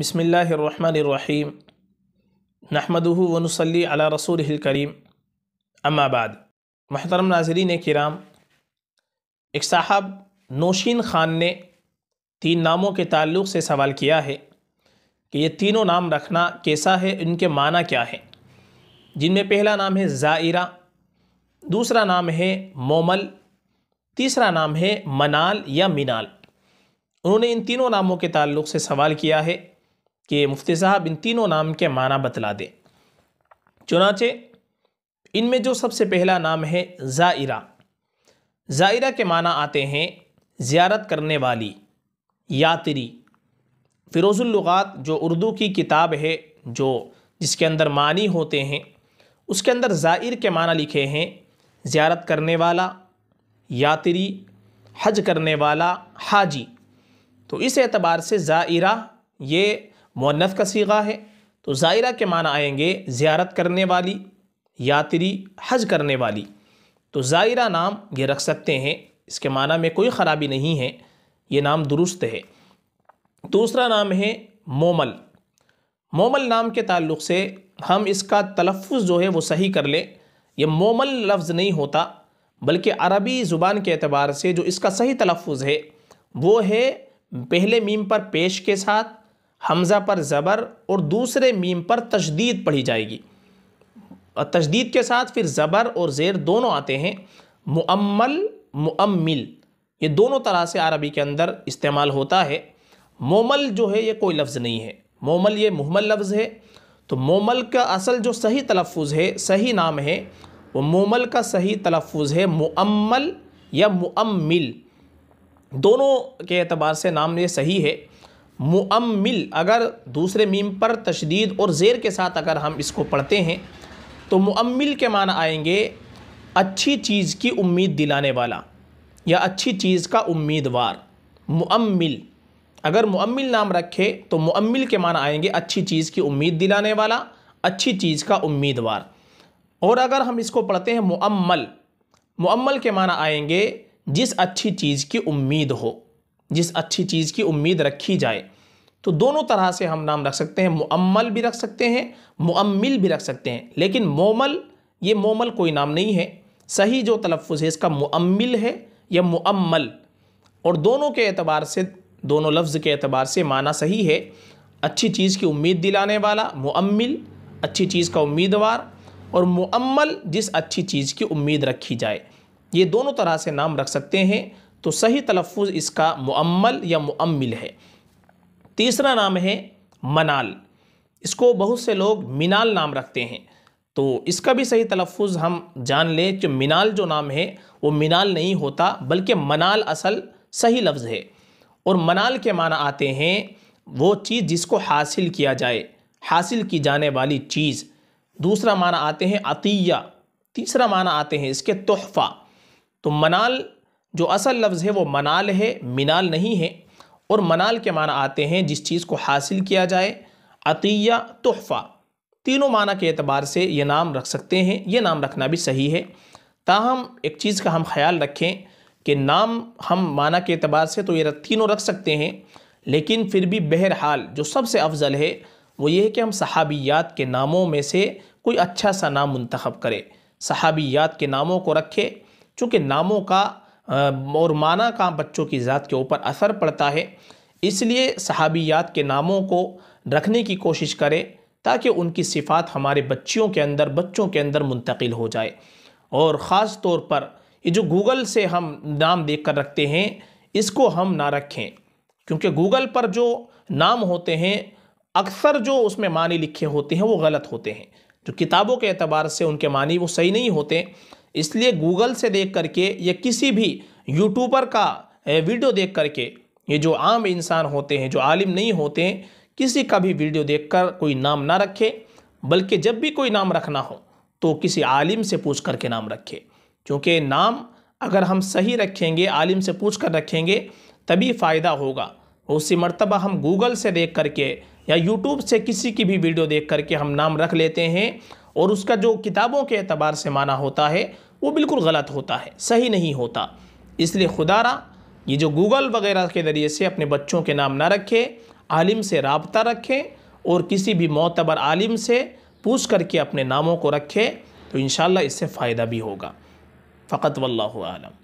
बसमीम नहमदहू वनसली अला रसूल करीम अम्माबाद महतरम नाजरीन कराम एक साहब नौशीन ख़ान ने तीन नामों के ताल्लुक़ से सवाल किया है कि ये तीनों नाम रखना कैसा है इनके माना क्या है जिनमें पहला नाम है ज़ायरा दूसरा नाम है मोमल तीसरा नाम है मनाल या मिनाल उन्होंने इन तीनों नामों के ताल्लुक़ से सवाल किया है कि मुफ्ती साहब इन तीनों नाम के माना बतला दें चुनाचे इनमें जो सबसे पहला नाम है ज़ायरा ज़ायरा के माना आते हैं ज़्यारत करने वाली यात्री फ़िरोज़ुल्लुगात जो उर्दू की किताब है जो जिसके अंदर मानी होते हैं उसके अंदर ज़ायर के माना लिखे हैं ज़्यारत करने वाला यात्री हज करने वाला हाजी तो इस एतबार से ज़ायरा ये मुन्नत का सीगा है तो ज़ायरा के माना आएंगे ज़्यारत करने वाली यात्री हज करने वाली तो ज़ायरा नाम ये रख सकते हैं इसके माना में कोई ख़राबी नहीं है ये नाम दुरुस्त है दूसरा नाम है मोमल मोमल नाम के ताल्लुक से हम इसका तलफ़ जो है वो सही कर लें यह मोमल लफ्ज़ नहीं होता बल्कि अरबी ज़ुबान के अतबार से जो इसका सही तलफ़ है वो है पहले मीम पर पेश के साथ हमज़ा पर ज़बर और दूसरे मीम पर तशदीद पढ़ी जाएगी तशदीद के साथ फिर ज़बर और ज़ेर दोनों आते हैं मुअम्मल मुअम्मिल ये दोनों तरह से अरबी के अंदर इस्तेमाल होता है मोमल जो है ये कोई लफ्ज़ नहीं है मोमल ये मुहमल लफ्ज़ है तो मोमल का असल जो सही तलफ़ है सही नाम है वो मोमल का सही तलफ़ है मुअम्मल या मुअम्मिल दोनों के अतबार से नाम ये सही है मुअम्मिल अगर दूसरे मीम पर तशदीद और ज़ेर के साथ अगर हम इसको पढ़ते हैं तो मुअम्मिल के मान आएंगे अच्छी चीज़ की उम्मीद दिलाने वाला या अच्छी चीज़ का उम्मीदवार मुअम्मिल अगर मुअम्मिल नाम रखे तो मुअम्मिल के मान आएंगे अच्छी चीज़ की उम्मीद दिलाने वाला अच्छी चीज़ का उम्मीदवार और अगर हम इसको पढ़ते हैं मुअम्मल मुअम्मल के माना आएंगे जिस अच्छी चीज़ की उम्मीद हो जिस अच्छी चीज़ की उम्मीद रखी जाए तो दोनों तरह से हम नाम रख सकते हैं मुअम्मल भी रख सकते हैं मुअम्मिल भी रख सकते हैं लेकिन मोमल ये मोमल कोई नाम नहीं है सही जो तलफ़ है इसका मुअम्मिल है या मुअम्मल और दोनों के एतबार से दोनों लफ्ज़ के एतबार से माना सही है अच्छी चीज़ की उम्मीद दिलाने वाला मुअम्मिल अच्छी चीज़ का उम्मीदवार और मुअम्मल जिस अच्छी चीज़ की उम्मीद रखी जाए ये दोनों तरह से नाम रख सकते हैं तो सही तलफ़ इसका मुअम्मल या मुअम्मिल है तीसरा नाम है मनाल इसको बहुत से लोग मिनाल नाम रखते हैं तो इसका भी सही तलफ़ हम जान लें कि मिनाल जो नाम है वो मिनाल नहीं होता बल्कि मनाल असल सही लफ्ज़ है और मनाल के माना आते हैं वो चीज़ जिसको हासिल किया जाए हासिल की जाने वाली चीज़ दूसरा माना आते हैं अतिया तीसरा माना आते हैं इसके तोहफ़ा तो मनाल जो असल लफ्ज़ है वो मनाल है मिनाल नहीं है और मनाल के माना आते हैं जिस चीज़ को हासिल किया जाए अतिया तोहफ़ा तीनों माना के अतबार से ये नाम रख सकते हैं ये नाम रखना भी सही है ताहम एक चीज़ का हम ख्याल रखें कि नाम हम माना के अतबार से तो ये तीनों रख सकते हैं लेकिन फिर भी बहरहाल जो सबसे अफजल है वो ये है कि हम सहाबियात के नामों में से कोई अच्छा सा नाम मंतखब करें सहाबियात के नामों को रखें चूँकि नामों का और माना का बच्चों की ज़ात के ऊपर असर पड़ता है इसलिए सहाबियात के नामों को रखने की कोशिश करें ताकि उनकी सिफ़ात हमारे बच्चियों के अंदर बच्चों के अंदर मुंतकिल हो जाए और ख़ास तौर पर ये जो गूगल से हम नाम देख कर रखते हैं इसको हम ना रखें क्योंकि गूगल पर जो नाम होते हैं अक्सर जो उसमें मानी लिखे होते हैं वो गलत होते हैं जो किताबों के अतबार से उनके मानी वो सही नहीं होते इसलिए गूगल से देख करके या किसी भी यूट्यूबर का वीडियो देख करके ये जो आम इंसान होते हैं जो आलिम नहीं होते हैं किसी का भी वीडियो देखकर कोई नाम ना रखे बल्कि जब भी कोई नाम रखना हो तो किसी आलिम से पूछ करके नाम रखे क्योंकि नाम अगर हम सही रखेंगे आलिम से पूछ कर रखेंगे तभी फ़ायदा होगा उसी मरतबा हम गूगल से देख करके या यूट्यूब से किसी की भी वीडियो देख करके हम नाम रख लेते हैं और उसका जो किताबों के अतबार से माना होता है वो बिल्कुल गलत होता है सही नहीं होता इसलिए खुदारा ये जो गूगल वगैरह के ज़रिए से अपने बच्चों के नाम ना रखें आलिम से रबता रखें और किसी भी मोतबर आलिम से पूछ करके अपने नामों को रखें तो इन इससे फ़ायदा भी होगा फ़कत वल्लम